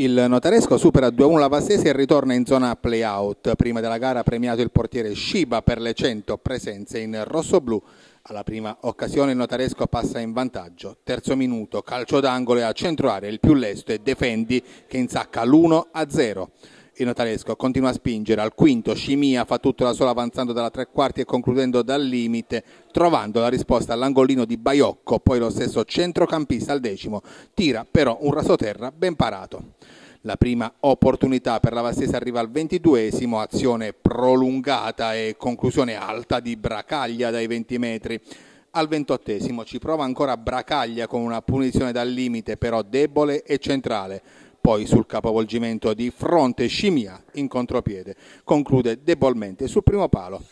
il notaresco supera 2-1 la Vastese e ritorna in zona play-out. Prima della gara ha premiato il portiere Shiba per le 100 presenze in rosso-blu. Alla prima occasione il notaresco passa in vantaggio. Terzo minuto, calcio d'angolo e a centro area il più lesto è Defendi che insacca l'1-0. Il notaresco continua a spingere al quinto, Scimia fa tutto da solo avanzando dalla tre quarti e concludendo dal limite, trovando la risposta all'angolino di Baiocco, poi lo stesso centrocampista al decimo, tira però un rasoterra ben parato. La prima opportunità per la Vastese arriva al ventiduesimo, azione prolungata e conclusione alta di Bracaglia dai 20 metri. Al ventottesimo ci prova ancora Bracaglia con una punizione dal limite però debole e centrale poi sul capovolgimento di fronte Scimia in contropiede. Conclude debolmente sul primo palo.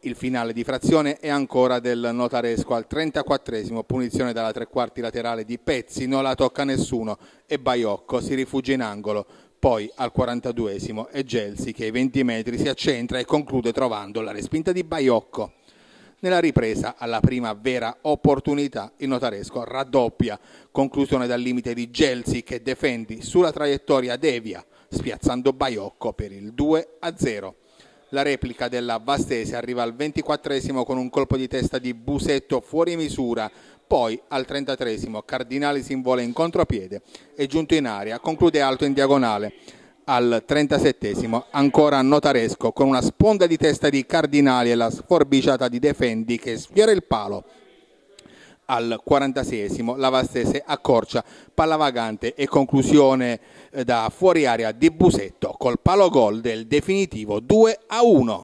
Il finale di frazione è ancora del notaresco al 34 punizione dalla tre quarti laterale di Pezzi, non la tocca nessuno e Baiocco si rifugia in angolo. Poi al 42esimo è Gelsi che ai 20 metri si accentra e conclude trovando la respinta di Baiocco. Nella ripresa, alla prima vera opportunità, il notaresco raddoppia. Conclusione dal limite di Gelsi che difendi sulla traiettoria devia, spiazzando Baiocco per il 2 a 0. La replica della Vastese arriva al 24 con un colpo di testa di Busetto fuori misura, poi al 33 Cardinali si invola in contropiede e giunto in aria conclude alto in diagonale al 37 ancora notaresco con una sponda di testa di Cardinali e la sforbiciata di Defendi che sfiora il palo. Al 46 la Vastese accorcia, palla vagante e conclusione eh, da fuori area di Busetto col palo gol del definitivo 2 a 1.